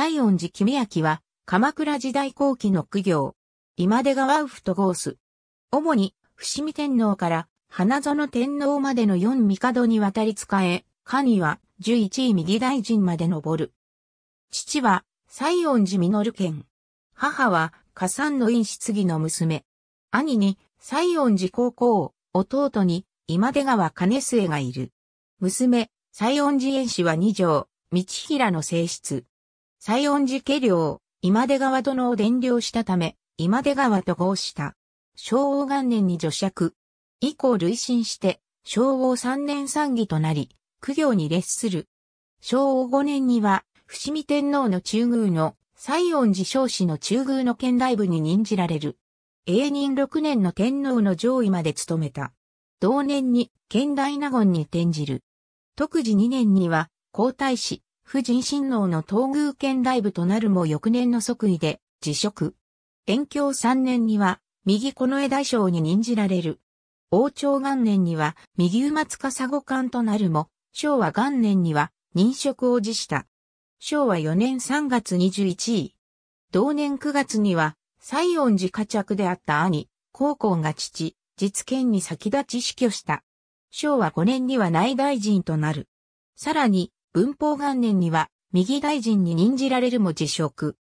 西園寺君明は、鎌倉時代後期の苦行、今出川夫とゴース。主に、伏見天皇から花園天皇までの四帝に渡り使え、神は十一位右大臣まで登る。父は西園寺実県。母は加山の院質疑の娘。兄に西園寺高校、弟に今出川兼末がいる。娘、西園寺園氏は二条、道平の性質。西恩寺家領、今出川殿を伝領したため、今出川と合した。昭和元年に除釈。以降累進して、昭和三年三義となり、苦行に列する。昭和五年には、伏見天皇の中宮の、西恩寺少子の中宮の県大部に任じられる。永仁六年の天皇の上位まで務めた。同年に、県大納言に転じる。特治二年には、皇太子、夫人親王の東宮県大部となるも翌年の即位で辞職。延享3年には右近衛大将に任じられる。王朝元年には右馬塚佐護官となるも、昭和元年には任職を辞した。昭和4年3月21位。同年9月には、西恩寺家着であった兄、高校が父、実権に先立ち死去した。昭和5年には内大臣となる。さらに、文法元年には、右大臣に任じられるも辞職。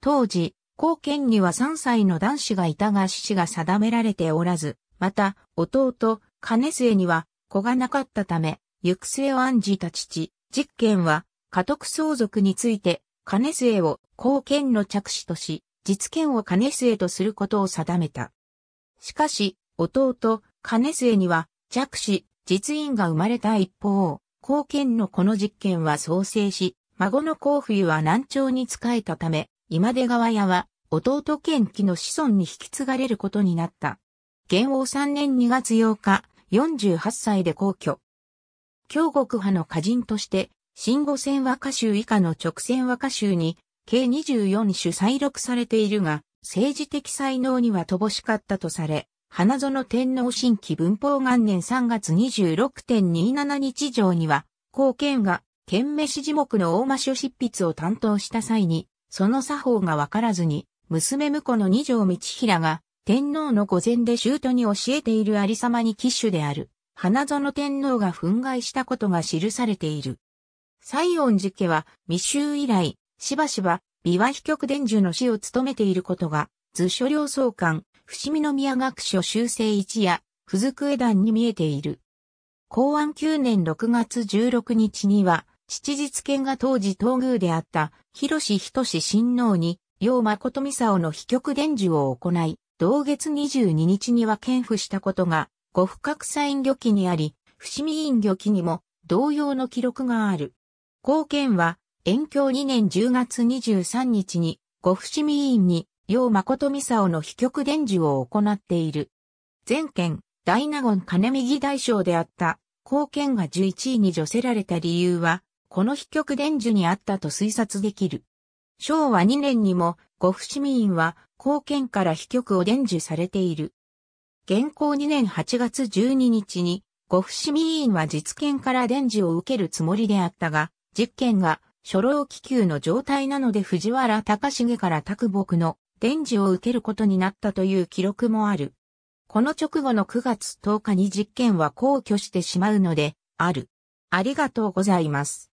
当時、後見には3歳の男子がいたが死死が定められておらず、また、弟、金末には子がなかったため、行く末を案じた父、実験は、家督相続について、金末を後見の着手とし、実権を金末とすることを定めた。しかし、弟、金末には、弱視、実印が生まれた一方、貢献のこの実験は創生し、孫の幸福は難聴に仕えたため、今出川屋は弟賢貴の子孫に引き継がれることになった。元王3年2月8日、48歳で皇居。京極派の歌人として、新五線和歌集以下の直線和歌集に、計24種再録されているが、政治的才能には乏しかったとされ、花園天皇新規文法元年3月26.27日上には、後見が、県飯字目の大間書執筆を担当した際に、その作法がわからずに、娘婿の二条道平が、天皇の御前で都に教えているありさまに騎手である、花園天皇が憤慨したことが記されている。西園寺家は未修以来、しばしば、美和秘局伝授の死を務めていることが、図書領総監、伏見宮学所修正一夜、付属枝団に見えている。公安9年6月16日には、七日犬が当時東宮であった、広志仁志親王に、陽誠美佐の秘曲伝授を行い、同月22日には献付したことが、五不覚サイン記にあり、伏見院御記にも同様の記録がある。後献は、延教2年10月23日に、五伏見院に楊誠美沙の秘曲伝授を行っている。前県、大納言金右大将であった、後見が11位に除せられた理由は、この秘曲伝授にあったと推察できる。昭和2年にも、呉府市民は、後見から秘曲を伝授されている。現行2年8月12日に、呉府市民は実験から伝授を受けるつもりであったが、実験が初老気球の状態なので藤原隆重から卓木の伝授を受けることになったという記録もある。この直後の9月10日に実験は皇居してしまうので、ある。ありがとうございます。